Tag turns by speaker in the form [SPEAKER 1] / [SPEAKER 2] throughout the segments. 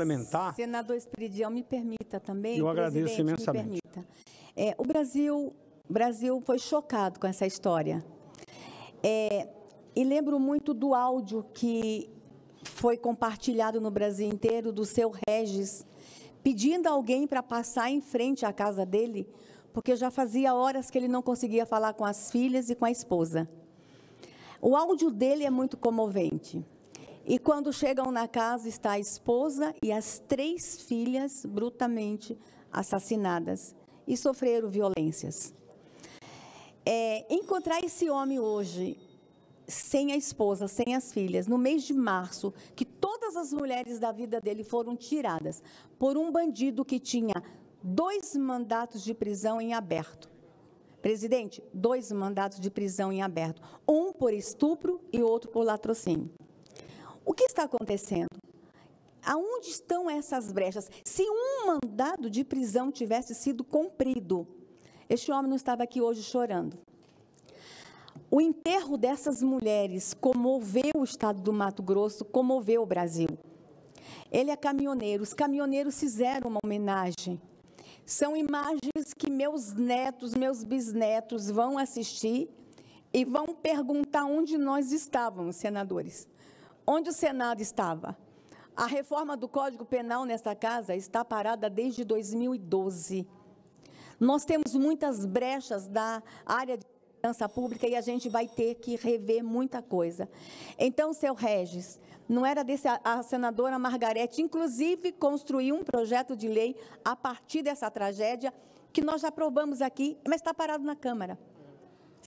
[SPEAKER 1] complementar.
[SPEAKER 2] Senador Espiridião, me permita também. Eu agradeço imensamente. É, o Brasil, Brasil foi chocado com essa história. É, e lembro muito do áudio que foi compartilhado no Brasil inteiro do seu Regis pedindo alguém para passar em frente à casa dele, porque já fazia horas que ele não conseguia falar com as filhas e com a esposa. O áudio dele é muito comovente. E quando chegam na casa, está a esposa e as três filhas brutalmente assassinadas e sofreram violências. É, encontrar esse homem hoje, sem a esposa, sem as filhas, no mês de março, que todas as mulheres da vida dele foram tiradas por um bandido que tinha dois mandatos de prisão em aberto. Presidente, dois mandatos de prisão em aberto: um por estupro e outro por latrocínio. O que está acontecendo? Aonde estão essas brechas? Se um mandado de prisão tivesse sido cumprido, este homem não estava aqui hoje chorando. O enterro dessas mulheres comoveu o estado do Mato Grosso, comoveu o Brasil. Ele é caminhoneiro, os caminhoneiros fizeram uma homenagem. São imagens que meus netos, meus bisnetos vão assistir e vão perguntar onde nós estávamos, senadores. Onde o Senado estava? A reforma do Código Penal nessa casa está parada desde 2012. Nós temos muitas brechas da área de segurança pública e a gente vai ter que rever muita coisa. Então, seu Regis, não era desse a senadora Margarete, inclusive construiu um projeto de lei a partir dessa tragédia que nós já aprovamos aqui, mas está parado na Câmara.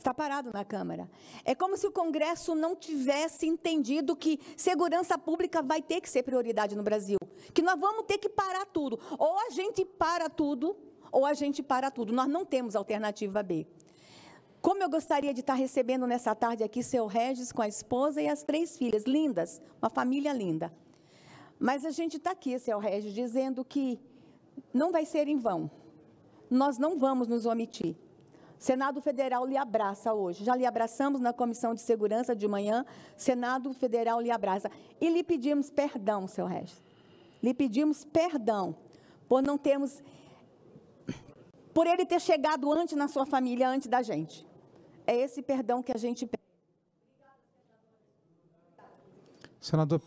[SPEAKER 2] Está parado na Câmara. É como se o Congresso não tivesse entendido que segurança pública vai ter que ser prioridade no Brasil. Que nós vamos ter que parar tudo. Ou a gente para tudo, ou a gente para tudo. Nós não temos alternativa B. Como eu gostaria de estar recebendo nessa tarde aqui seu Regis com a esposa e as três filhas lindas, uma família linda. Mas a gente está aqui, seu Regis, dizendo que não vai ser em vão. Nós não vamos nos omitir. Senado Federal lhe abraça hoje. Já lhe abraçamos na Comissão de Segurança de manhã. Senado Federal lhe abraça. E lhe pedimos perdão, seu resto. Lhe pedimos perdão por não termos. por ele ter chegado antes na sua família, antes da gente. É esse perdão que a gente pede.
[SPEAKER 1] Senador,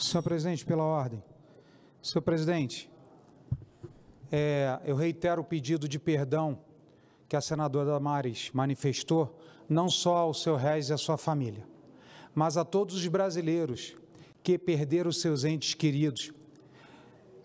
[SPEAKER 1] senhor presidente, pela ordem. Senhor presidente, é, eu reitero o pedido de perdão que a senadora Damares manifestou não só ao seu réis e à sua família, mas a todos os brasileiros que perderam seus entes queridos.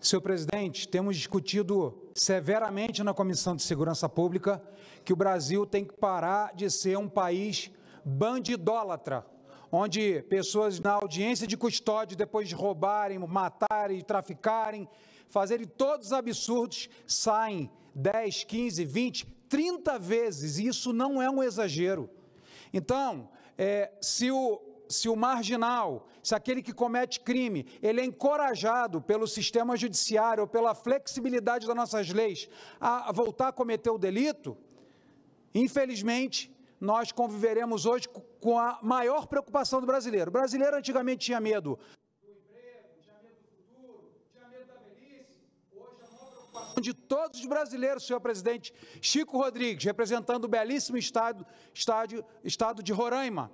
[SPEAKER 1] Seu presidente, temos discutido severamente na Comissão de Segurança Pública que o Brasil tem que parar de ser um país bandidólatra, onde pessoas na audiência de custódia, depois de roubarem, matarem, traficarem, fazerem todos os absurdos, saem 10, 15, 20, 30 vezes, e isso não é um exagero. Então, é, se o se o marginal, se aquele que comete crime, ele é encorajado pelo sistema judiciário ou pela flexibilidade das nossas leis a voltar a cometer o delito, infelizmente, nós conviveremos hoje com a maior preocupação do brasileiro. O brasileiro antigamente tinha medo de todos os brasileiros, senhor presidente Chico Rodrigues, representando o belíssimo estado, estádio, estado de Roraima.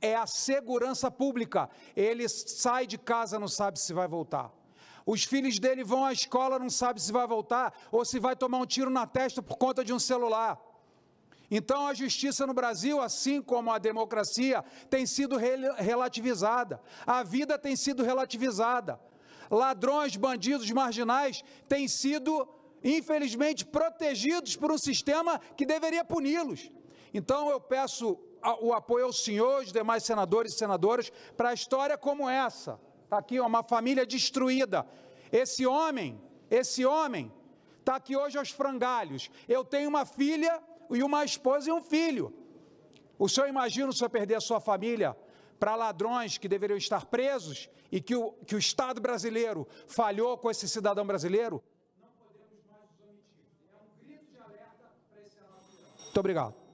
[SPEAKER 1] É a segurança pública. Ele sai de casa, não sabe se vai voltar. Os filhos dele vão à escola, não sabe se vai voltar ou se vai tomar um tiro na testa por conta de um celular. Então a justiça no Brasil, assim como a democracia, tem sido relativizada. A vida tem sido relativizada ladrões, bandidos, marginais têm sido, infelizmente, protegidos por um sistema que deveria puni-los. Então eu peço o apoio ao senhor, aos demais senadores e senadoras, para a história como essa. Está aqui uma família destruída. Esse homem, esse homem, está aqui hoje aos frangalhos. Eu tenho uma filha e uma esposa e um filho. O senhor imagina o senhor perder a sua família para ladrões que deveriam estar presos e que o, que o Estado brasileiro falhou com esse cidadão brasileiro? Não podemos mais nos omitir. É um grito de alerta para esse Muito obrigado.